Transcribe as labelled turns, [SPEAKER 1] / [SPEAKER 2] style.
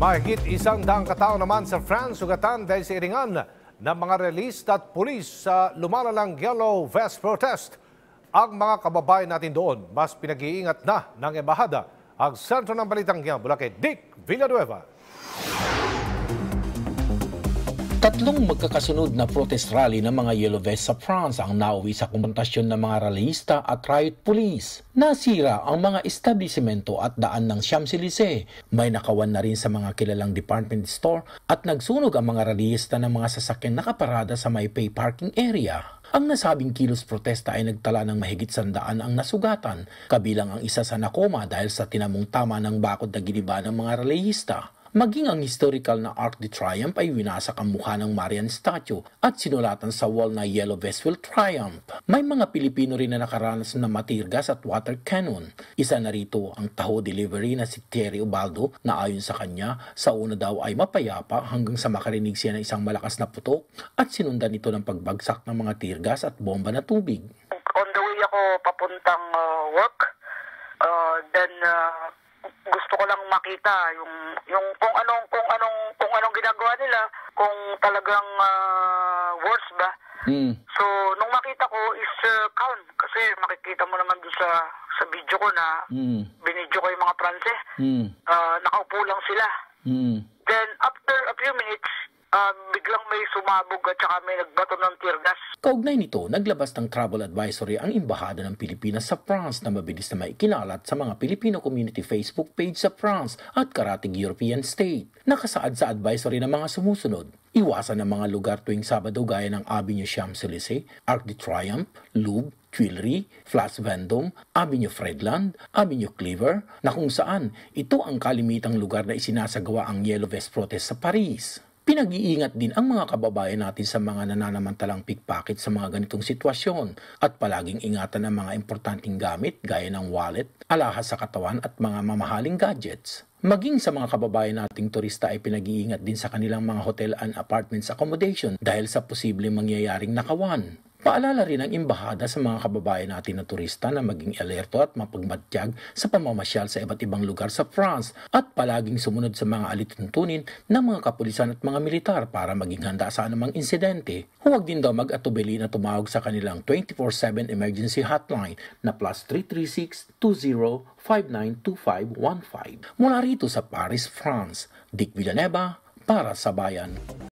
[SPEAKER 1] Mahigit isang daang katao naman sa France sugatan dahil sa iringan ng mga release at pulis sa lumalalang yellow vest protest. Ang mga kababayan natin doon mas pinag-iingat na ng embahada. Ang sentro ng balitang yan, Bulacan, Dick Villanueva. Tatlong magkakasunod na protest rally ng mga Yellow Vest sa France ang nauwi sa kumontasyon ng mga rallyista at riot police. Nasira ang mga establishmento at daan ng Champs-Élysées. May nakawan na rin sa mga kilalang department store at nagsunog ang mga rallyista ng mga sasakyan nakaparada sa may pay parking area. Ang nasabing kilos protesta ay nagtala ng mahigit sandaan ang nasugatan, kabilang ang isa sa nakoma dahil sa tinamong tama ng bakod na giniba ng mga rallyista. Maging ang historical na Arc de Triomphe ay winasak ang mukha ng Marian statue at sinulatan sa wall na Yellow Vessel Triumph. May mga Pilipino rin na nakaranas ng matir at water cannon. Isa na rito ang taho delivery na si Terry Ubaldo na ayon sa kanya sa una daw ay mapayapa hanggang sa makarinig siya ng isang malakas na putok at sinundan ito ng pagbagsak ng mga tirgas at bomba na tubig. On the way ako
[SPEAKER 2] papuntang uh, work, uh, then uh, gusto ko lang makita yung yung kung anong kung anong kung anong ginagawa nila kung talagang uh, worse ba. Mm. So nung makita ko is uh, ah, count kasi makikita mo naman doon sa sa video ko na mm. binidyo ko yung mga Pranse. Mm. Uh, nakaupo lang sila. Mm. Then after a few minutes uh, biglang may
[SPEAKER 1] sumabog at saka may nagbato ng tear gas. Kaugnay nito, naglabas ng travel advisory ang Embahada ng Pilipinas sa France na mabilis na maikilalat sa mga Filipino Community Facebook page sa France at karating European state. Nakasaad sa advisory ng mga sumusunod. Iwasan ang mga lugar tuwing Sabado gaya ng Avenue Champs-Élysées, Arc de Triomphe, Louvre, Tuileries, Place Vendôme, Avenue Fredland, Avenue Cleaver, na kung saan ito ang kalimitang lugar na isinasagawa ang Yellow Vest protest sa Paris pinag-iingat din ang mga kababayan natin sa mga nananamantalang pickpocket sa mga ganitong sitwasyon at palaging ingatan ang mga importanteng gamit gaya ng wallet, alahas sa katawan at mga mamahaling gadgets. Maging sa mga kababayan nating turista ay pinag-iingat din sa kanilang mga hotel and apartments accommodation dahil sa posibleng mangyayaring nakawan. Paalala rin ang imbahada sa mga kababayan natin na turista na maging alerto at mapagmatyag sa pamamasyal sa iba't ibang lugar sa France at palaging sumunod sa mga alituntunin ng mga kapulisan at mga militar para maging handa sa anumang insidente. Huwag din daw mag-atubili na tumawag sa kanilang 24-7 emergency hotline na plus 336-20-592515. Mula rito sa Paris, France, Dick Villanueva para sa Bayan.